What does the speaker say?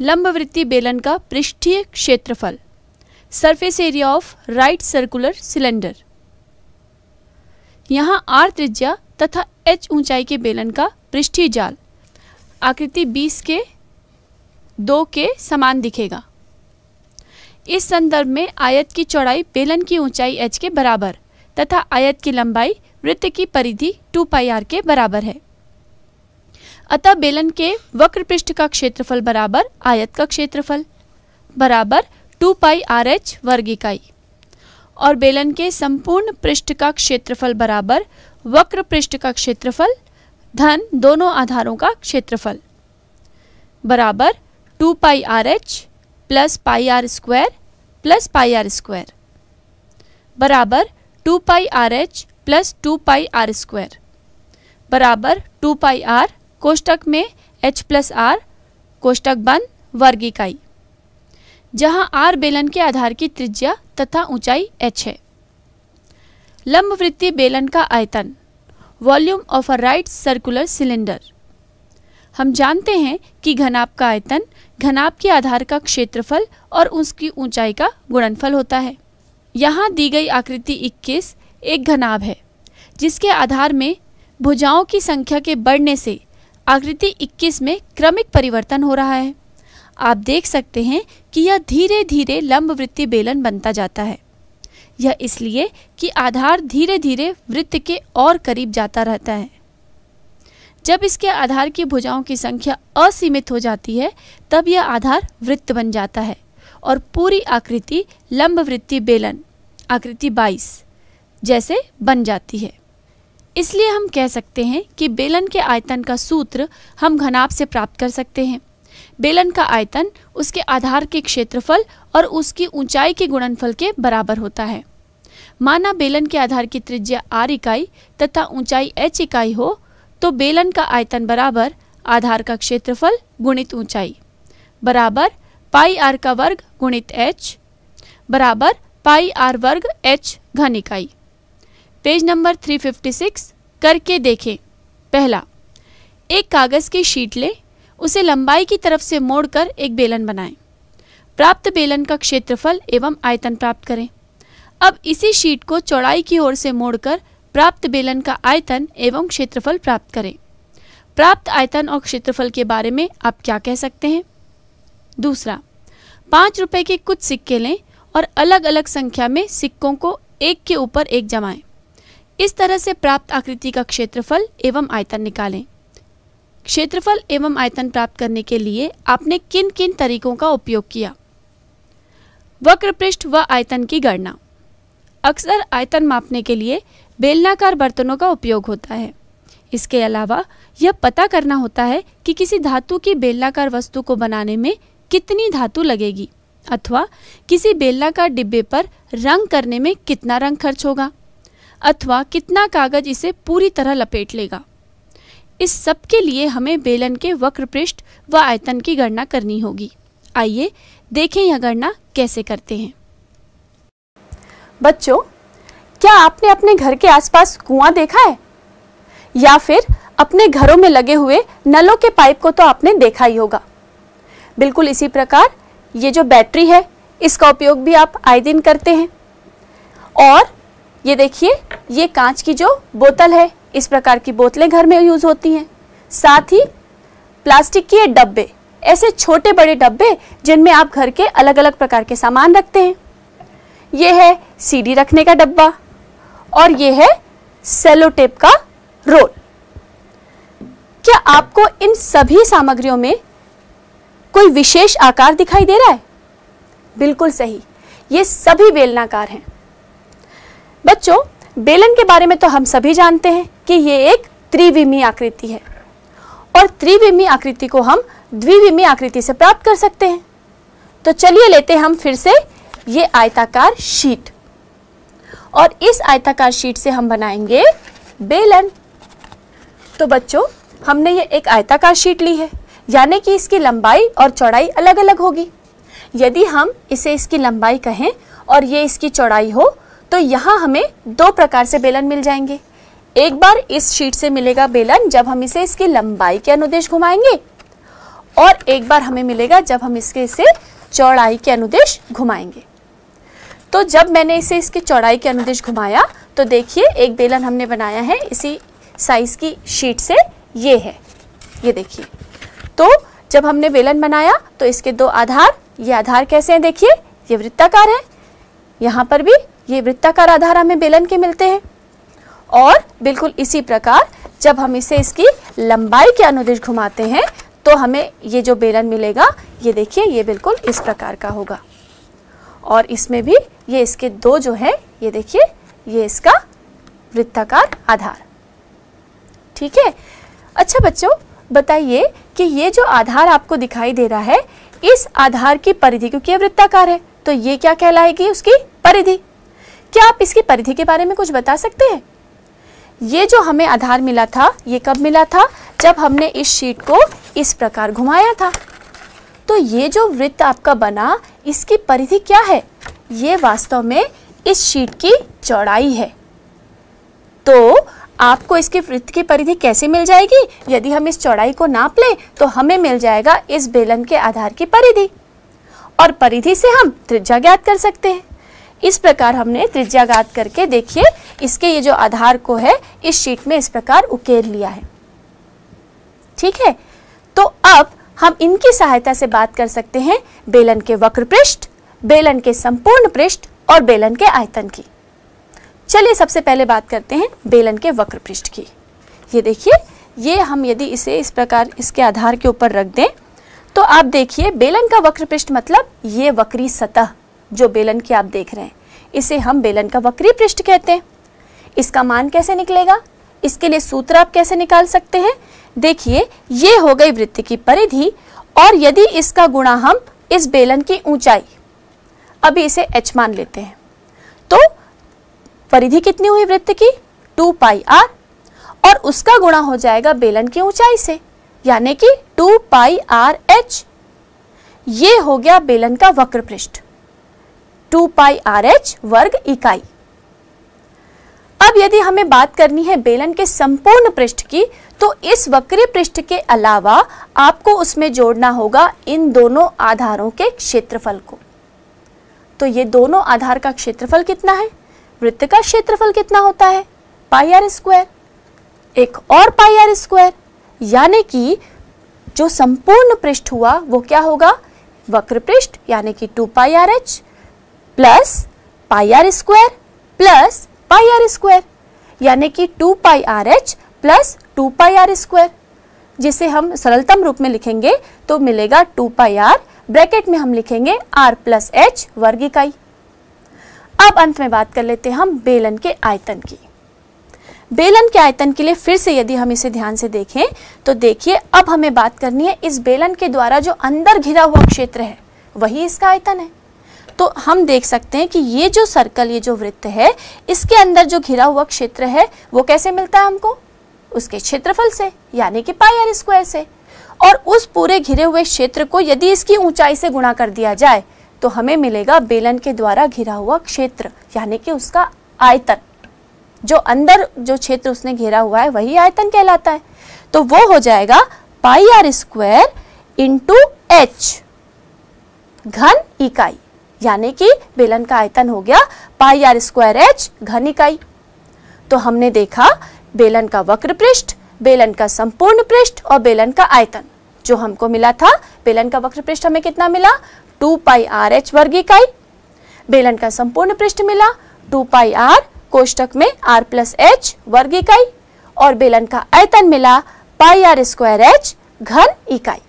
लंबवृत्ति बेलन का पृष्ठीय क्षेत्रफल surface area of right circular cylinder यहाँ आर त्रिज्या तथा एच ऊंचाई के बेलन का पृष्ठीय जाल आकृति 20 के दो के समान दिखेगा इस संदर्भ में आयत की चौड़ाई बेलन की ऊंचाई एच के बराबर तथा आयत की लंबाई वृत्त की परिधि टू पाई आर के बराबर है अतः बेलन के वक्र पृष्ठ का क्षेत्रफल बराबर आयत का क्षेत्रफल बराबर टू पाई आर एच वर्ग इकाई और बेलन के संपूर्ण पृष्ठ का क्षेत्रफल बराबर वक्र पृष्ठ का क्षेत्रफल धन दोनों आधारों का क्षेत्रफल बराबर two pi R H plus pi R square plus pi R square बराबर two pi R H plus two pi R square बराबर टू पाई आर कोष्टक में H प्लस आर कोष्टक बंद वर्ग इकाई जहां R बेलन के आधार की त्रिज्या तथा ऊंचाई h है लंब वृत्तीय बेलन का आयतन volume of a right circular cylinder हम जानते हैं कि घनाप का आयतन घनाप के आधार का क्षेत्रफल और उसकी ऊंचाई का गुणनफल होता है यहाँ दी गई आकृति 21 एक घनाभ है जिसके आधार में भुजाओं की संख्या के बढ़ने से आकृति 21 में क्रमिक परिवर्तन हो रहा है आप देख सकते हैं कि यह धीरे धीरे लंब वृत्तीय बेलन बनता जाता है यह इसलिए कि आधार धीरे धीरे वृत्त के और करीब जाता रहता है जब इसके आधार की भुजाओं की संख्या असीमित हो जाती है तब यह आधार वृत्त बन जाता है और पूरी आकृति लंब वृत्ति बेलन आकृति 22 जैसे बन जाती है इसलिए हम कह सकते हैं कि बेलन के आयतन का सूत्र हम घनाभ से प्राप्त कर सकते हैं बेलन का आयतन उसके आधार के क्षेत्रफल और उसकी ऊंचाई के गुणनफल के बराबर होता है माना बेलन के आधार की त्रिज्या आर इकाई तथा ऊंचाई एच इकाई हो तो बेलन का आयतन बराबर आधार का क्षेत्रफल गुणित ऊंचाई बराबर पाई आर का वर्ग गुणित एच बराबर पाई आर वर्ग एच घन इकाई पेज नंबर 356 करके देखें पहला एक कागज़ की शीट लें उसे लंबाई की तरफ से मोड़कर एक बेलन बनाएं प्राप्त बेलन का क्षेत्रफल एवं आयतन प्राप्त करें अब इसी शीट को चौड़ाई की ओर से मोड़कर प्राप्त बेलन का आयतन एवं क्षेत्रफल प्राप्त करें प्राप्त आयतन और क्षेत्रफल के बारे में आप क्या कह सकते हैं दूसरा पाँच रुपये के कुछ सिक्के लें और अलग अलग संख्या में सिक्कों को एक के ऊपर एक जमाएं इस तरह से प्राप्त आकृति का क्षेत्रफल एवं आयतन निकालें क्षेत्रफल एवं आयतन प्राप्त करने के लिए आपने किन किन तरीकों का उपयोग किया वक्र पृष्ठ व आयतन की गणना अक्सर आयतन मापने के लिए बेलनाकार बर्तनों का उपयोग होता है इसके अलावा यह पता करना होता है कि किसी धातु की बेलनाकार वस्तु को बनाने में कितनी धातु लगेगी अथवा किसी बेलनाकार डिब्बे पर रंग करने में कितना रंग खर्च होगा अथवा कितना कागज इसे पूरी तरह लपेट लेगा इस सब के लिए हमें बेलन के वक्र पृष्ठ व आयतन की गणना करनी होगी आइए देखें यह गणना कैसे करते हैं बच्चों क्या आपने अपने घर के आसपास कुआं देखा है या फिर अपने घरों में लगे हुए नलों के पाइप को तो आपने देखा ही होगा बिल्कुल इसी प्रकार ये जो बैटरी है इसका उपयोग भी आप आए दिन करते हैं और ये देखिए ये कांच की जो बोतल है इस प्रकार की बोतलें घर में यूज होती हैं साथ ही प्लास्टिक के डब्बे ऐसे छोटे बड़े डब्बे जिनमें आप घर के अलग अलग प्रकार के सामान रखते हैं ये है सीडी रखने का डब्बा और ये है सेलो टेप का रोल क्या आपको इन सभी सामग्रियों में कोई विशेष आकार दिखाई दे रहा है बिल्कुल सही ये सभी बेलनाकार हैं बच्चों बेलन के बारे में तो हम सभी जानते हैं कि ये एक त्रिविमी आकृति है और त्रिविमी आकृति को हम द्विविमी आकृति से प्राप्त कर सकते हैं तो चलिए लेते हैं हम फिर से ये आयताकार शीट और इस आयताकार शीट से हम बनाएंगे बेलन तो बच्चों हमने ये एक आयताकार शीट ली है यानी कि इसकी लंबाई और चौड़ाई अलग अलग होगी यदि हम इसे इसकी लंबाई कहें और ये इसकी चौड़ाई हो तो यहाँ हमें दो प्रकार से बेलन मिल जाएंगे एक बार इस शीट से मिलेगा बेलन जब हम इसे इसकी लंबाई के अनुदेश घुमाएंगे और एक बार हमें मिलेगा जब हम इसके इसे चौड़ाई के अनुदेश घुमाएंगे तो जब मैंने इसे इसकी चौड़ाई के अनुदेश घुमाया तो देखिए एक बेलन हमने बनाया है इसी साइज की शीट से ये है ये देखिए तो जब हमने बेलन बनाया तो इसके दो आधार ये आधार कैसे हैं देखिए ये वृत्ताकार है यहाँ पर भी ये वृत्ताकार आधार हमें बेलन के मिलते हैं और बिल्कुल इसी प्रकार जब हम इसे इसकी लंबाई के अनुदिश घुमाते हैं तो हमें ये जो बेलन मिलेगा ये देखिए ये बिल्कुल इस प्रकार का होगा और इसमें भी ये इसके दो जो है ये देखिए ये इसका वृत्ताकार आधार ठीक है अच्छा बच्चों बताइए कि ये जो आधार आपको दिखाई दे रहा है इस आधार की परिधि क्योंकि वृत्ताकार है तो ये क्या कहलाएगी उसकी परिधि क्या आप इसकी परिधि के बारे में कुछ बता सकते हैं ये जो हमें आधार मिला था ये कब मिला था जब हमने इस शीट को इस प्रकार घुमाया था तो ये जो वृत्त आपका बना इसकी परिधि क्या है ये वास्तव में इस शीट की चौड़ाई है तो आपको इसके वृत्त की परिधि कैसे मिल जाएगी यदि हम इस चौड़ाई को नाप लें तो हमें मिल जाएगा इस बेलन के आधार की परिधि और परिधि से हम त्रिज्या ज्ञात कर सकते हैं इस प्रकार हमने त्रिज्याघात करके देखिए इसके ये जो आधार को है इस शीट में इस प्रकार उकेर लिया है ठीक है तो अब हम इनकी सहायता से बात कर सकते हैं बेलन के वक्र पृष्ठ बेलन के संपूर्ण पृष्ठ और बेलन के आयतन की चलिए सबसे पहले बात करते हैं बेलन के वक्र पृष्ठ की ये देखिए ये हम यदि इसे इस प्रकार इसके आधार के ऊपर रख दें तो आप देखिए बेलन का वक्र पृष्ठ मतलब ये वक्री सतह जो बेलन की आप देख रहे हैं इसे हम बेलन का वक्री पृष्ठ कहते हैं इसका मान कैसे निकलेगा इसके लिए सूत्र आप कैसे निकाल सकते हैं देखिए ये हो गई वृत्त की परिधि और यदि इसका गुणा हम इस बेलन की ऊंचाई अभी इसे h मान लेते हैं तो परिधि कितनी हुई वृत्त की टू पाई आर और उसका गुणा हो जाएगा बेलन की ऊंचाई से यानी कि टू पाई आर एच ये हो गया बेलन का वक्र पृष्ठ टू पाई आर एच वर्ग इकाई अब यदि हमें बात करनी है बेलन के संपूर्ण पृष्ठ की तो इस वक्री पृष्ठ के अलावा आपको उसमें जोड़ना होगा इन दोनों आधारों के क्षेत्रफल को तो ये दोनों आधार का क्षेत्रफल कितना है वृत्त का क्षेत्रफल कितना होता है पाई आर स्क्वायर एक और पाई आर स्क्वायर यानी कि जो संपूर्ण पृष्ठ हुआ वो क्या होगा वक्र पृष्ठ यानी कि two pi R H plus pi R square plus pi R square यानी कि two pi R H plus two pi R square जिसे हम सरलतम रूप में लिखेंगे तो मिलेगा टू पाई आर ब्रैकेट में हम लिखेंगे आर प्लस एच वर्ग इकाई अब अंत में बात कर लेते हैं हम बेलन के आयतन की बेलन के आयतन के लिए फिर से यदि हम इसे ध्यान से देखें तो देखिए अब हमें बात करनी है इस बेलन के द्वारा जो अंदर घिरा हुआ क्षेत्र है वही इसका आयतन है तो हम देख सकते हैं कि ये जो सर्कल ये जो वृत्त है इसके अंदर जो घिरा हुआ क्षेत्र है वो कैसे मिलता है हमको उसके क्षेत्रफल से यानी कि पाई आर स्क्वायर से और उस पूरे घिरे हुए क्षेत्र को यदि इसकी ऊंचाई से गुणा कर दिया जाए तो हमें मिलेगा बेलन के द्वारा घिरा हुआ क्षेत्र यानी कि उसका आयतन जो अंदर जो क्षेत्र उसने घेरा हुआ है वही आयतन कहलाता है तो वो हो जाएगा pi R square into H घन इकाई यानी कि बेलन का आयतन हो गया पाई आर स्क्वायर एच घन इकाई तो हमने देखा बेलन का वक्र पृष्ठ बेलन का संपूर्ण पृष्ठ और बेलन का आयतन जो हमको मिला था बेलन का वक्र पृष्ठ हमें कितना मिला टू पाई आर एच वर्ग इकाई बेलन का संपूर्ण पृष्ठ मिला टू पाई आर कोष्टक में आर प्लस एच वर्ग इकाई और बेलन का आयतन मिला पाई आर स्क्वायर एच घन इकाई